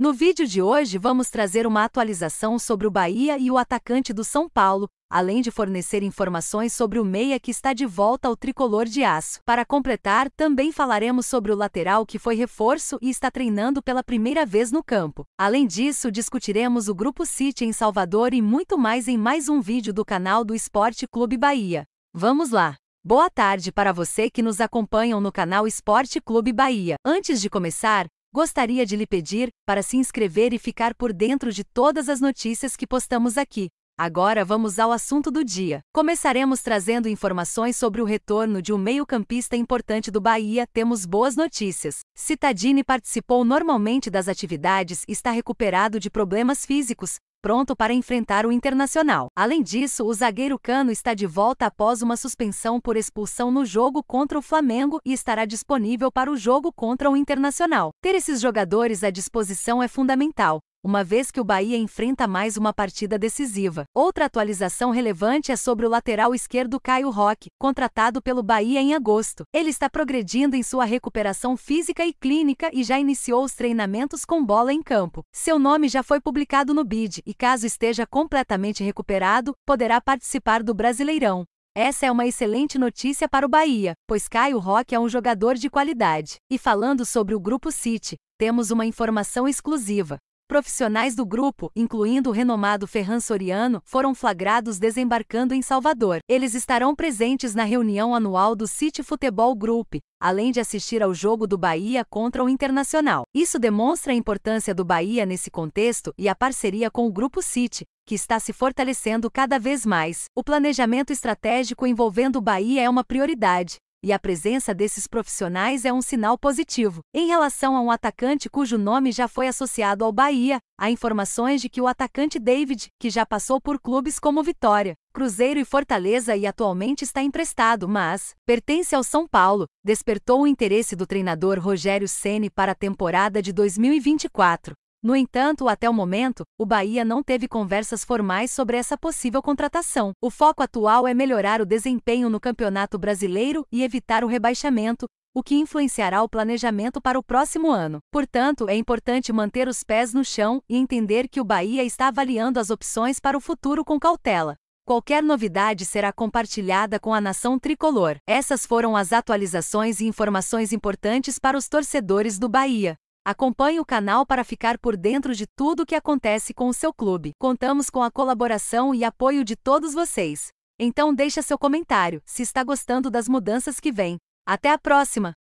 No vídeo de hoje vamos trazer uma atualização sobre o Bahia e o atacante do São Paulo, além de fornecer informações sobre o meia que está de volta ao tricolor de aço. Para completar, também falaremos sobre o lateral que foi reforço e está treinando pela primeira vez no campo. Além disso, discutiremos o Grupo City em Salvador e muito mais em mais um vídeo do canal do Esporte Clube Bahia. Vamos lá! Boa tarde para você que nos acompanha no canal Esporte Clube Bahia. Antes de começar, Gostaria de lhe pedir para se inscrever e ficar por dentro de todas as notícias que postamos aqui. Agora vamos ao assunto do dia. Começaremos trazendo informações sobre o retorno de um meio-campista importante do Bahia. Temos boas notícias. Citadini participou normalmente das atividades e está recuperado de problemas físicos, pronto para enfrentar o Internacional. Além disso, o zagueiro Cano está de volta após uma suspensão por expulsão no jogo contra o Flamengo e estará disponível para o jogo contra o Internacional. Ter esses jogadores à disposição é fundamental, uma vez que o Bahia enfrenta mais uma partida decisiva. Outra atualização relevante é sobre o lateral esquerdo Caio Roque, contratado pelo Bahia em agosto. Ele está progredindo em sua recuperação física e clínica e já iniciou os treinamentos com bola em campo. Seu nome já foi publicado no BID e, caso esteja completamente recuperado, poderá participar do Brasileirão. Essa é uma excelente notícia para o Bahia, pois Caio Roque é um jogador de qualidade. E falando sobre o Grupo City, temos uma informação exclusiva. Profissionais do grupo, incluindo o renomado Ferran Soriano, foram flagrados desembarcando em Salvador. Eles estarão presentes na reunião anual do City Futebol Group, além de assistir ao jogo do Bahia contra o Internacional. Isso demonstra a importância do Bahia nesse contexto e a parceria com o Grupo City, que está se fortalecendo cada vez mais. O planejamento estratégico envolvendo o Bahia é uma prioridade, e a presença desses profissionais é um sinal positivo. Em relação a um atacante cujo nome já foi associado ao Bahia, há informações de que o atacante David, que já passou por clubes como Vitória, Cruzeiro e Fortaleza e atualmente está emprestado, mas pertence ao São Paulo, despertou o interesse do treinador Rogério Ceni para a temporada de 2024. No entanto, até o momento, o Bahia não teve conversas formais sobre essa possível contratação. O foco atual é melhorar o desempenho no Campeonato Brasileiro e evitar o rebaixamento, o que influenciará o planejamento para o próximo ano. Portanto, é importante manter os pés no chão e entender que o Bahia está avaliando as opções para o futuro com cautela. Qualquer novidade será compartilhada com a nação tricolor. Essas foram as atualizações e informações importantes para os torcedores do Bahia. Acompanhe o canal para ficar por dentro de tudo o que acontece com o seu clube. Contamos com a colaboração e apoio de todos vocês. Então deixa seu comentário se está gostando das mudanças que vêm. Até a próxima!